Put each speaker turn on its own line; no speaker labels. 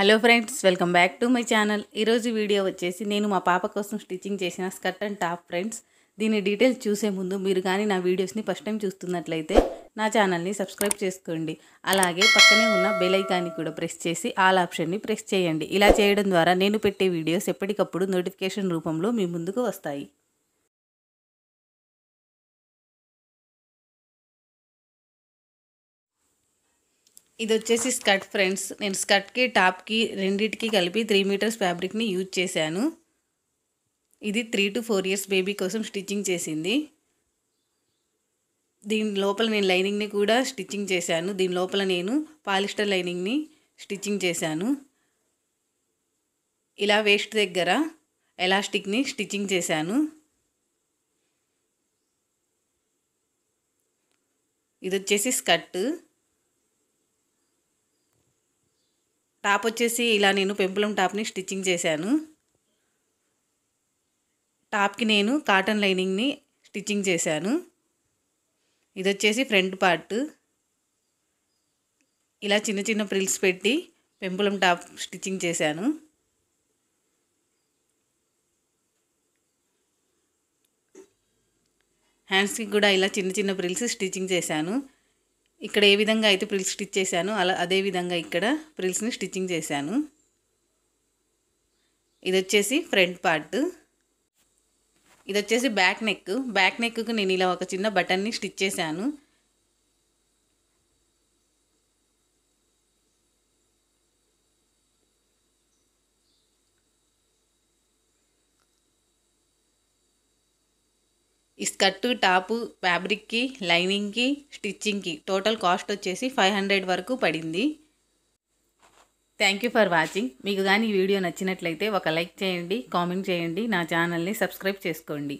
hello friends welcome back to my channel ఈరోజు video వచ్చేసి నేను మా పాప కోసం స్టిచ్చింగ్ చేసిన స్కర్ట్ అండ్ టాప్ ఫ్రెండ్స్ దీని డీటెయిల్స్ చూసే ముందు మీరు కానీ నా వీడియోస్ని ఫస్ట్ టైం చూస్తున్నట్లయితే నా ఛానల్ని సబ్స్క్రైబ్ చేసుకోండి అలాగే పక్కనే ఉన్న బెలైకాన్ని కూడా ప్రెస్ చేసి ఆల్ ఆప్షన్ని ప్రెస్ చేయండి ఇలా చేయడం ద్వారా నేను పెట్టే వీడియోస్ ఎప్పటికప్పుడు నోటిఫికేషన్ రూపంలో మీ ముందుకు వస్తాయి ఇది వచ్చేసి స్కర్ట్ ఫ్రెండ్స్ నేను స్కర్ట్కి టాప్కి రెండింటికి కలిపి త్రీ మీటర్స్ ఫ్యాబ్రిక్ని యూజ్ చేశాను ఇది three to four years baby కోసం స్టిచ్చింగ్ చేసింది దీని లోపల నేను లైనింగ్ని కూడా స్టిచ్చింగ్ చేశాను దీని లోపల నేను పాలిస్టర్ లైనింగ్ని స్టిచ్చింగ్ చేశాను ఇలా వేస్ట్ దగ్గర ఎలాస్టిక్ని స్టిచ్చింగ్ చేశాను ఇది వచ్చేసి స్కర్ట్ టాప్ వచ్చేసి ఇలా నేను పెంపులం టాప్ని స్టిచ్చింగ్ చేశాను టాప్కి నేను కాటన్ లైనింగ్ని స్టిచ్చింగ్ చేశాను ఇది వచ్చేసి ఫ్రంట్ పార్ట్ ఇలా చిన్న చిన్న ప్రిల్స్ పెట్టి పెంపులం టాప్ స్టిచ్చింగ్ చేశాను హ్యాండ్స్కి కూడా ఇలా చిన్న చిన్న ప్రిల్స్ స్టిచ్చింగ్ చేశాను ఇక్కడ ఏ విధంగా అయితే ప్రిల్స్ స్టిచ్ చేశాను అలా అదే విధంగా ఇక్కడ ప్రిల్స్ని స్టిచ్చింగ్ చేశాను ఇది వచ్చేసి ఫ్రంట్ పార్ట్ ఇది వచ్చేసి బ్యాక్ నెక్ బ్యాక్ నెక్కు నేను ఇలా ఒక చిన్న బటన్ని స్టిచ్ చేశాను ఈ స్కర్ట్ టాపు ఫ్యాబ్రిక్కి లైనింగ్కి స్టిచ్చింగ్కి టోటల్ కాస్ట్ వచ్చేసి ఫైవ్ హండ్రెడ్ వరకు పడింది థ్యాంక్ యూ ఫర్ వాచింగ్ మీకు కానీ ఈ వీడియో నచ్చినట్లయితే ఒక లైక్ చేయండి కామెంట్ చేయండి నా ఛానల్ని సబ్స్క్రైబ్ చేసుకోండి